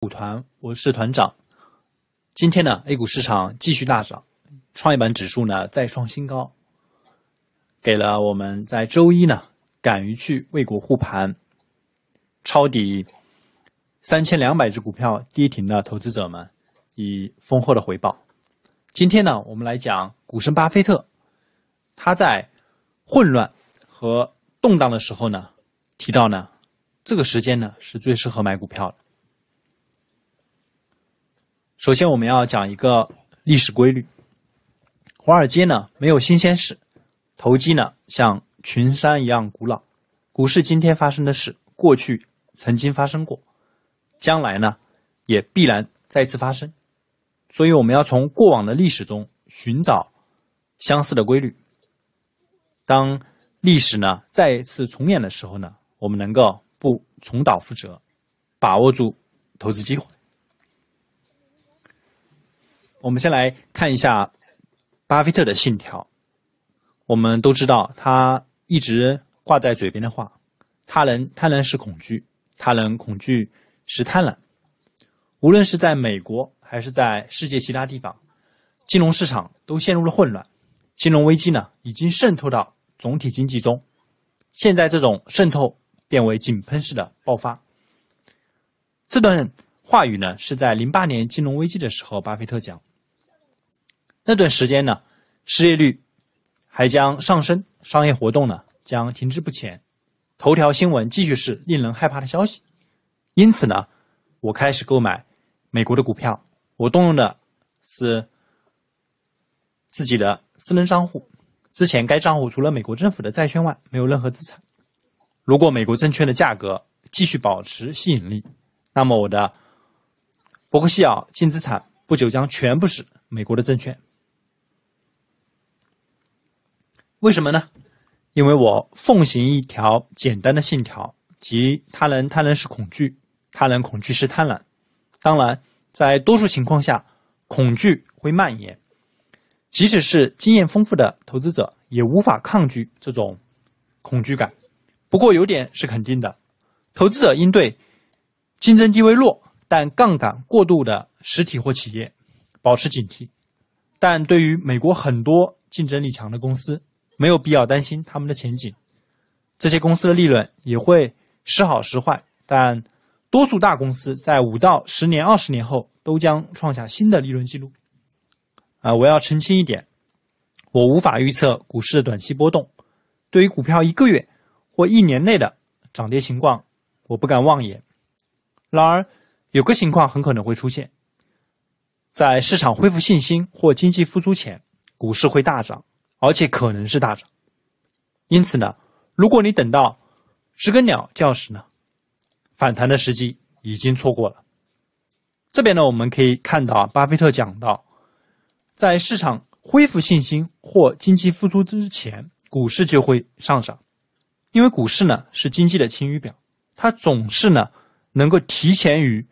股团，我是团长。今天呢，A 股市场继续大涨，创业板指数呢再创新高，给了我们在周一呢敢于去为国护盘、抄底三千两百只股票跌停的投资者们以丰厚的回报。今天呢，我们来讲股神巴菲特，他在混乱和动荡的时候呢，提到呢，这个时间呢是最适合买股票的。首先，我们要讲一个历史规律：华尔街呢没有新鲜事，投机呢像群山一样古老。股市今天发生的事，过去曾经发生过，将来呢也必然再次发生。所以，我们要从过往的历史中寻找相似的规律。当历史呢再一次重演的时候呢，我们能够不重蹈覆辙，把握住投资机会。我们先来看一下巴菲特的信条。我们都知道他一直挂在嘴边的话：“他人贪婪是恐惧，他人恐惧是贪婪。”无论是在美国还是在世界其他地方，金融市场都陷入了混乱。金融危机呢，已经渗透到总体经济中。现在这种渗透变为井喷式的爆发。这段话语呢，是在零八年金融危机的时候，巴菲特讲。那段时间呢，失业率还将上升，商业活动呢将停滞不前，头条新闻继续是令人害怕的消息。因此呢，我开始购买美国的股票。我动用的是自己的私人账户。之前该账户除了美国政府的债券外，没有任何资产。如果美国证券的价格继续保持吸引力，那么我的伯克希尔净资产不久将全部是美国的证券。为什么呢？因为我奉行一条简单的信条：，即他人贪婪是恐惧，他人恐惧是贪婪。当然，在多数情况下，恐惧会蔓延，即使是经验丰富的投资者也无法抗拒这种恐惧感。不过，有点是肯定的：，投资者应对竞争地位弱但杠杆过度的实体或企业保持警惕，但对于美国很多竞争力强的公司，没有必要担心他们的前景，这些公司的利润也会时好时坏，但多数大公司在五到十年、二十年后都将创下新的利润记录。啊，我要澄清一点，我无法预测股市的短期波动，对于股票一个月或一年内的涨跌情况，我不敢妄言。然而，有个情况很可能会出现，在市场恢复信心或经济复苏前，股市会大涨。而且可能是大涨，因此呢，如果你等到知更鸟叫时呢，反弹的时机已经错过了。这边呢，我们可以看到，巴菲特讲到，在市场恢复信心或经济复苏之前，股市就会上涨，因为股市呢是经济的晴雨表，它总是呢能够提前于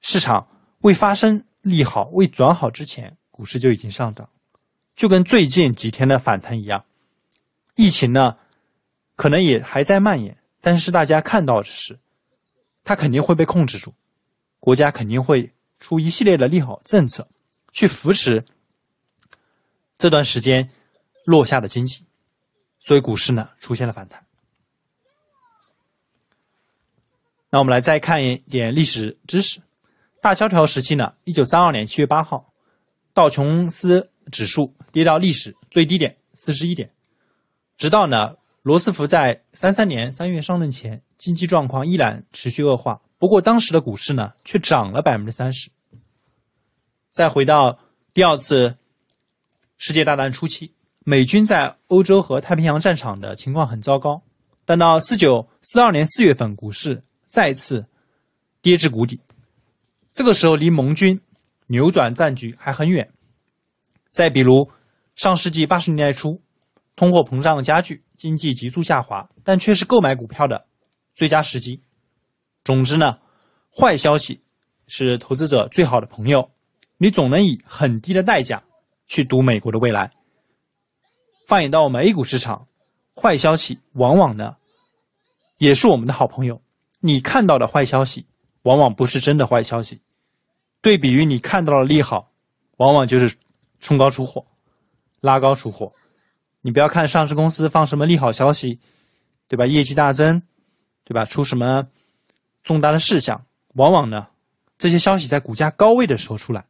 市场未发生利好、未转好之前，股市就已经上涨。就跟最近几天的反弹一样，疫情呢可能也还在蔓延，但是大家看到的是，它肯定会被控制住，国家肯定会出一系列的利好政策，去扶持这段时间落下的经济，所以股市呢出现了反弹。那我们来再看一点历史知识：大萧条时期呢，一九三二年七月八号，道琼斯指数。跌到历史最低点四十一点，直到呢罗斯福在三三年三月上任前，经济状况依然持续恶化。不过当时的股市呢却涨了百分之三十。再回到第二次世界大战初期，美军在欧洲和太平洋战场的情况很糟糕，但到四九四二年四月份，股市再次跌至谷底。这个时候离盟军扭转战局还很远。再比如。上世纪八十年代初，通货膨胀加剧，经济急速下滑，但却是购买股票的最佳时机。总之呢，坏消息是投资者最好的朋友，你总能以很低的代价去赌美国的未来。放眼到我们 A 股市场，坏消息往往呢，也是我们的好朋友。你看到的坏消息，往往不是真的坏消息，对比于你看到的利好，往往就是冲高出货。拉高出货，你不要看上市公司放什么利好消息，对吧？业绩大增，对吧？出什么重大的事项？往往呢，这些消息在股价高位的时候出来；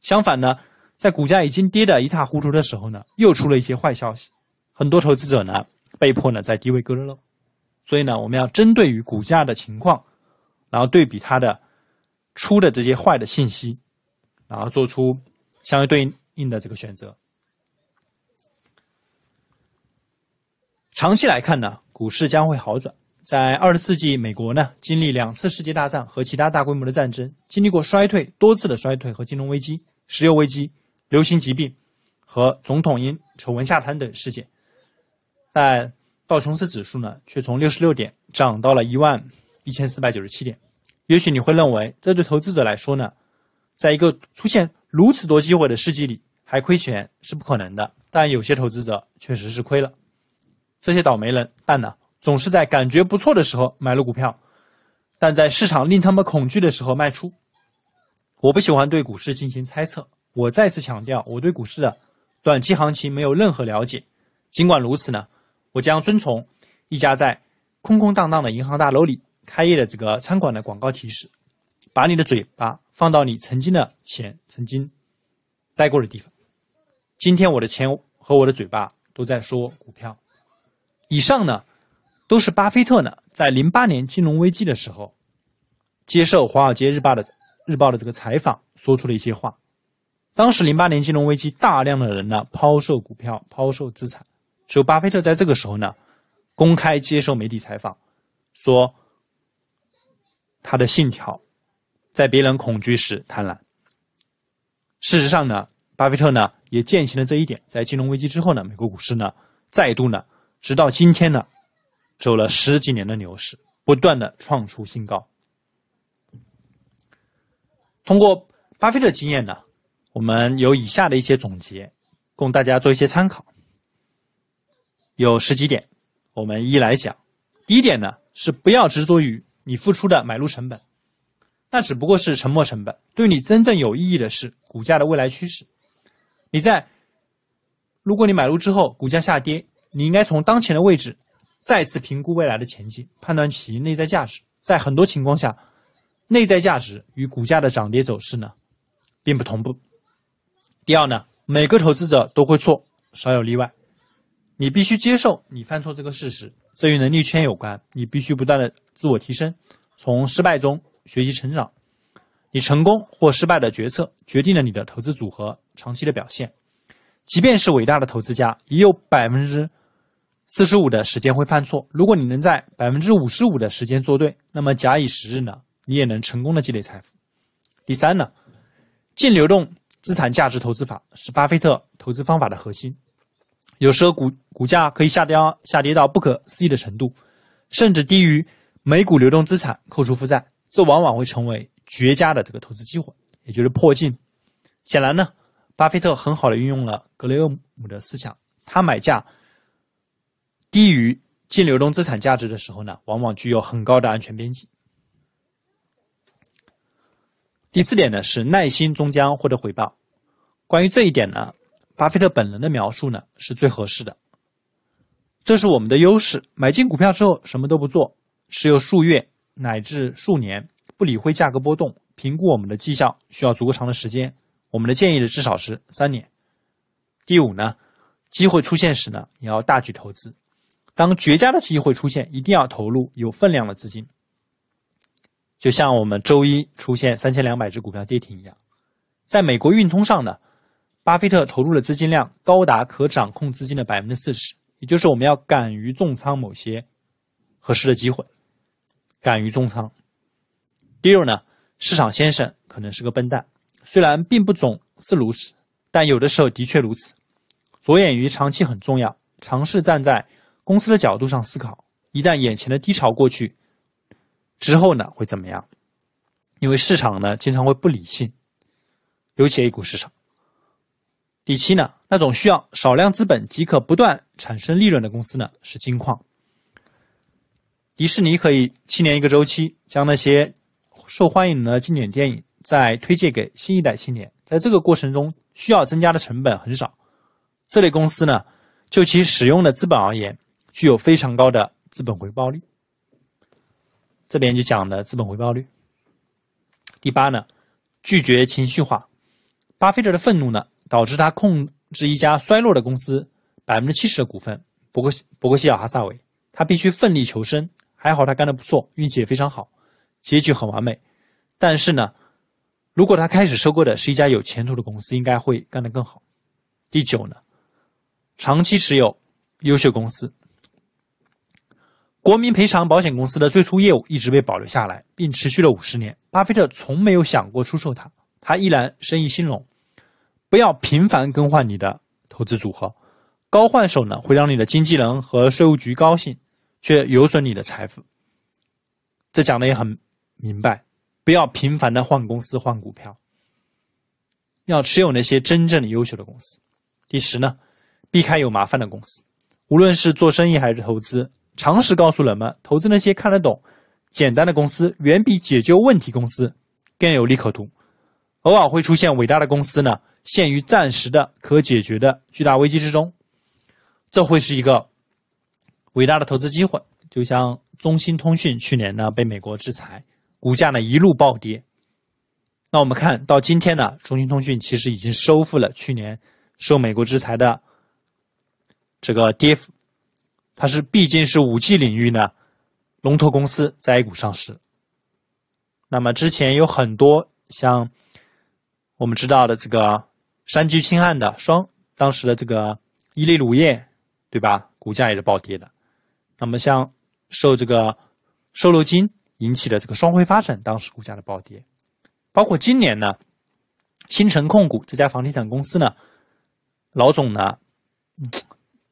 相反呢，在股价已经跌的一塌糊涂的时候呢，又出了一些坏消息，很多投资者呢被迫呢在低位割肉。所以呢，我们要针对于股价的情况，然后对比它的出的这些坏的信息，然后做出相对应的这个选择。长期来看呢，股市将会好转。在二十世纪，美国呢经历两次世界大战和其他大规模的战争，经历过衰退多次的衰退和金融危机、石油危机、流行疾病和总统因丑闻下台等事件，但道琼斯指数呢却从六十六点涨到了一万一千四百九十七点。也许你会认为这对投资者来说呢，在一个出现如此多机会的世纪里还亏钱是不可能的，但有些投资者确实是亏了。这些倒霉人，办呢，总是在感觉不错的时候买了股票，但在市场令他们恐惧的时候卖出。我不喜欢对股市进行猜测。我再次强调，我对股市的短期行情没有任何了解。尽管如此呢，我将遵从一家在空空荡荡的银行大楼里开业的这个餐馆的广告提示：把你的嘴巴放到你曾经的钱曾经待过的地方。今天，我的钱和我的嘴巴都在说股票。以上呢，都是巴菲特呢在零八年金融危机的时候，接受《华尔街日报》的日报的这个采访，说出了一些话。当时零八年金融危机，大量的人呢抛售股票、抛售资产，只有巴菲特在这个时候呢，公开接受媒体采访，说他的信条，在别人恐惧时贪婪。事实上呢，巴菲特呢也践行了这一点。在金融危机之后呢，美国股市呢再度呢。直到今天呢，走了十几年的牛市，不断的创出新高。通过巴菲特经验呢，我们有以下的一些总结，供大家做一些参考。有十几点，我们一一来讲。第一点呢，是不要执着于你付出的买入成本，那只不过是沉没成本。对你真正有意义的是股价的未来趋势。你在，如果你买入之后股价下跌。你应该从当前的位置再次评估未来的前景，判断其内在价值。在很多情况下，内在价值与股价的涨跌走势呢，并不同步。第二呢，每个投资者都会错，少有例外。你必须接受你犯错这个事实，这与能力圈有关。你必须不断的自我提升，从失败中学习成长。你成功或失败的决策，决定了你的投资组合长期的表现。即便是伟大的投资家，也有百分之。四十五的时间会犯错。如果你能在百分之五十五的时间做对，那么假以时日呢，你也能成功的积累财富。第三呢，净流动资产价值投资法是巴菲特投资方法的核心。有时候股股价可以下跌下跌到不可思议的程度，甚至低于每股流动资产扣除负债，这往往会成为绝佳的这个投资机会，也就是破净。显然呢，巴菲特很好的运用了格雷厄姆的思想，他买价。低于净流动资产价值的时候呢，往往具有很高的安全边际。第四点呢是耐心终将获得回报。关于这一点呢，巴菲特本人的描述呢是最合适的。这是我们的优势：买进股票之后什么都不做，持有数月乃至数年，不理会价格波动，评估我们的绩效需要足够长的时间。我们的建议呢，至少是三年。第五呢，机会出现时呢，也要大举投资。当绝佳的机会出现，一定要投入有分量的资金。就像我们周一出现三千两百只股票跌停一样，在美国运通上呢，巴菲特投入的资金量高达可掌控资金的百分之四十，也就是我们要敢于重仓某些合适的机会，敢于重仓。第六呢，市场先生可能是个笨蛋，虽然并不总是如此，但有的时候的确如此。着眼于长期很重要，尝试站在。公司的角度上思考，一旦眼前的低潮过去之后呢，会怎么样？因为市场呢经常会不理性，尤其 A 股市场。第七呢，那种需要少量资本即可不断产生利润的公司呢，是金矿。迪士尼可以七年一个周期，将那些受欢迎的经典电影再推荐给新一代青年，在这个过程中需要增加的成本很少。这类公司呢，就其使用的资本而言。具有非常高的资本回报率，这边就讲的资本回报率。第八呢，拒绝情绪化。巴菲特的愤怒呢，导致他控制一家衰落的公司百分之七十的股份——伯克伯克希尔哈萨韦。他必须奋力求生，还好他干得不错，运气也非常好，结局很完美。但是呢，如果他开始收购的是一家有前途的公司，应该会干得更好。第九呢，长期持有优秀公司。国民赔偿保险公司的最初业务一直被保留下来，并持续了五十年。巴菲特从没有想过出售它，他依然生意兴隆。不要频繁更换你的投资组合，高换手呢会让你的经纪人和税务局高兴，却有损你的财富。这讲的也很明白，不要频繁的换公司换股票，要持有那些真正优秀的公司。第十呢，避开有麻烦的公司，无论是做生意还是投资。常识告诉人们，投资那些看得懂、简单的公司，远比解决问题公司更有利可图。偶尔会出现伟大的公司呢，陷于暂时的可解决的巨大危机之中，这会是一个伟大的投资机会。就像中兴通讯去年呢被美国制裁，股价呢一路暴跌。那我们看到今天呢，中兴通讯其实已经收复了去年受美国制裁的这个跌幅。它是毕竟，是五 G 领域呢，龙头公司在 A 股上市。那么之前有很多像我们知道的这个山居新岸的双，当时的这个伊利乳业，对吧？股价也是暴跌的。那么像受这个瘦肉精引起的这个双汇发展，当时股价的暴跌。包括今年呢，新城控股这家房地产公司呢，老总呢，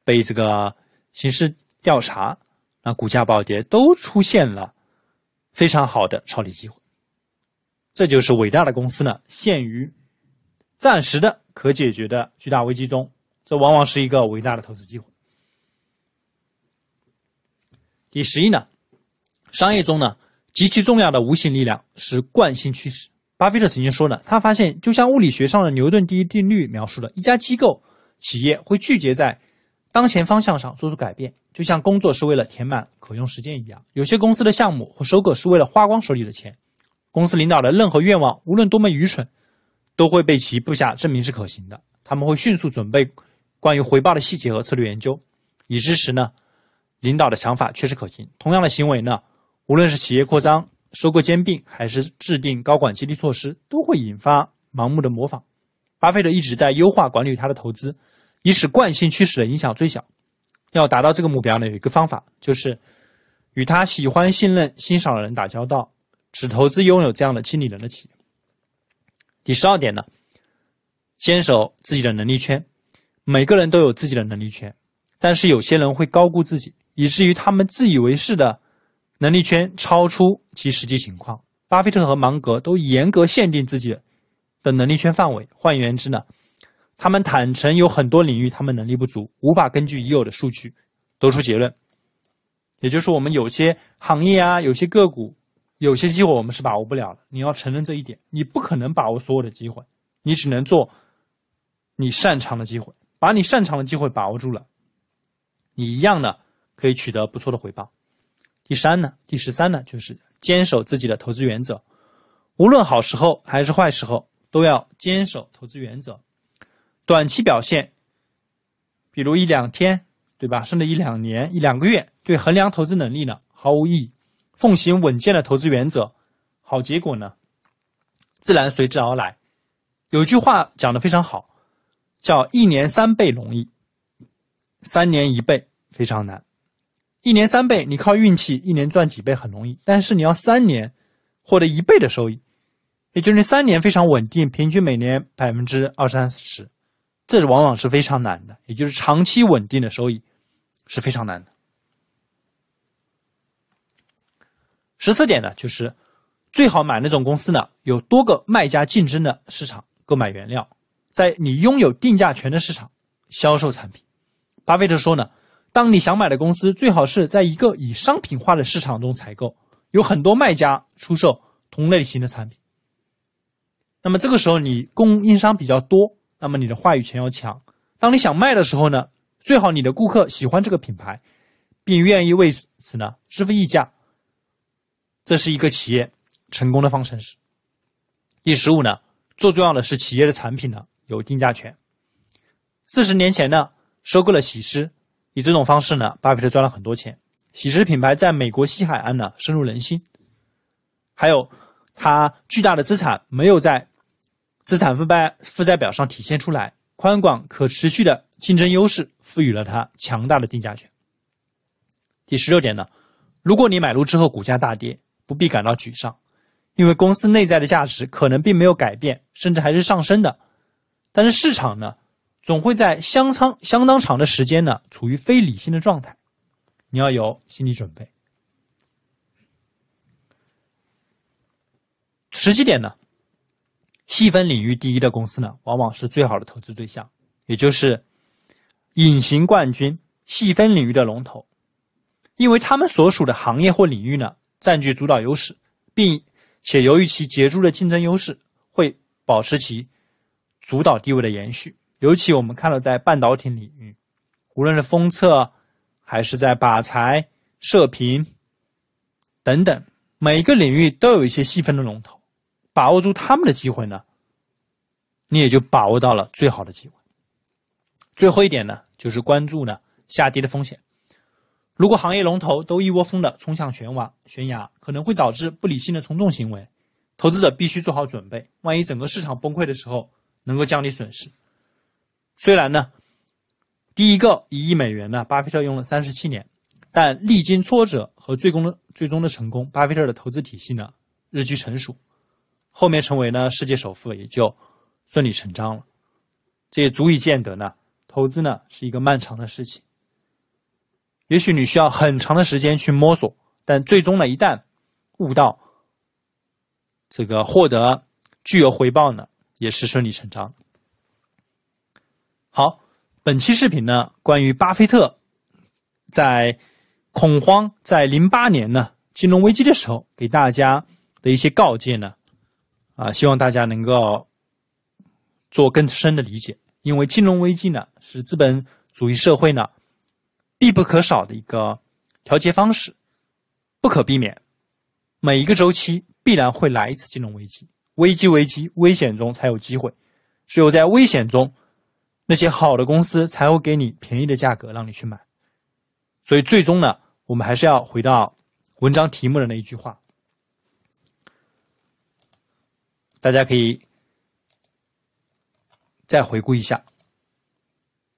被这个。刑事调查，那股价暴跌都出现了非常好的抄底机会。这就是伟大的公司呢，陷于暂时的可解决的巨大危机中，这往往是一个伟大的投资机会。第十一呢，商业中呢极其重要的无形力量是惯性趋势。巴菲特曾经说呢，他发现就像物理学上的牛顿第一定律描述的，一家机构企业会拒绝在。当前方向上做出改变，就像工作是为了填满可用时间一样。有些公司的项目或收购是为了花光手里的钱。公司领导的任何愿望，无论多么愚蠢，都会被其部下证明是可行的。他们会迅速准备关于回报的细节和策略研究，以支持呢领导的想法确实可行。同样的行为呢，无论是企业扩张、收购兼并，还是制定高管激励措施，都会引发盲目的模仿。巴菲特一直在优化管理他的投资。以使惯性驱使的影响最小。要达到这个目标呢，有一个方法，就是与他喜欢、信任、欣赏的人打交道，只投资拥有这样的经理人的企业。第十二点呢，坚守自己的能力圈。每个人都有自己的能力圈，但是有些人会高估自己，以至于他们自以为是的能力圈超出其实际情况。巴菲特和芒格都严格限定自己的能力圈范围。换言之呢。他们坦诚有很多领域，他们能力不足，无法根据已有的数据得出结论。也就是我们有些行业啊，有些个股，有些机会我们是把握不了的。你要承认这一点，你不可能把握所有的机会，你只能做你擅长的机会，把你擅长的机会把握住了，你一样的可以取得不错的回报。第三呢，第十三呢，就是坚守自己的投资原则，无论好时候还是坏时候，都要坚守投资原则。短期表现，比如一两天，对吧？甚至一两年、一两个月，对衡量投资能力呢毫无意义。奉行稳健的投资原则，好结果呢自然随之而来。有句话讲的非常好，叫“一年三倍容易，三年一倍非常难”。一年三倍，你靠运气一年赚几倍很容易；但是你要三年获得一倍的收益，也就是三年非常稳定，平均每年百分之二三十。这是往往是非常难的，也就是长期稳定的收益是非常难的。十四点呢，就是最好买那种公司呢，有多个卖家竞争的市场购买原料，在你拥有定价权的市场销售产品。巴菲特说呢，当你想买的公司最好是在一个以商品化的市场中采购，有很多卖家出售同类型的产品。那么这个时候，你供应商比较多。那么你的话语权要强。当你想卖的时候呢，最好你的顾客喜欢这个品牌，并愿意为此呢支付溢价。这是一个企业成功的方程式。第十五呢，最重要的是企业的产品呢有定价权。四十年前呢，收购了喜诗，以这种方式呢，巴菲特赚了很多钱。喜诗品牌在美国西海岸呢深入人心，还有它巨大的资产没有在。资产负债负债表上体现出来，宽广可持续的竞争优势赋予了它强大的定价权。第十六点呢，如果你买入之后股价大跌，不必感到沮丧，因为公司内在的价值可能并没有改变，甚至还是上升的。但是市场呢，总会在相仓相当长的时间呢，处于非理性的状态，你要有心理准备。十七点呢。细分领域第一的公司呢，往往是最好的投资对象，也就是隐形冠军、细分领域的龙头，因为他们所属的行业或领域呢，占据主导优势，并且由于其杰出的竞争优势，会保持其主导地位的延续。尤其我们看到，在半导体领域，无论是封测，还是在靶材、射频等等，每一个领域都有一些细分的龙头。把握住他们的机会呢，你也就把握到了最好的机会。最后一点呢，就是关注呢下跌的风险。如果行业龙头都一窝蜂的冲向悬崖，悬崖可能会导致不理性的从众行为。投资者必须做好准备，万一整个市场崩溃的时候，能够降低损失。虽然呢，第一个一亿美元呢，巴菲特用了三十七年，但历经挫折和最终的最终的成功，巴菲特的投资体系呢日趋成熟。后面成为呢世界首富也就顺理成章了，这也足以见得呢，投资呢是一个漫长的事情。也许你需要很长的时间去摸索，但最终呢一旦悟到这个获得具有回报呢，也是顺理成章。好，本期视频呢关于巴菲特在恐慌在零八年呢金融危机的时候给大家的一些告诫呢。啊，希望大家能够做更深的理解，因为金融危机呢是资本主义社会呢必不可少的一个调节方式，不可避免，每一个周期必然会来一次金融危机，危机危机危险中才有机会，只有在危险中，那些好的公司才会给你便宜的价格让你去买，所以最终呢，我们还是要回到文章题目的那一句话。大家可以再回顾一下，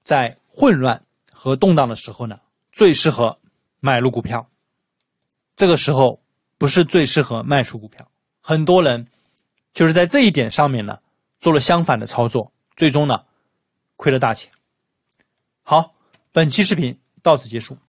在混乱和动荡的时候呢，最适合买入股票，这个时候不是最适合卖出股票。很多人就是在这一点上面呢，做了相反的操作，最终呢，亏了大钱。好，本期视频到此结束。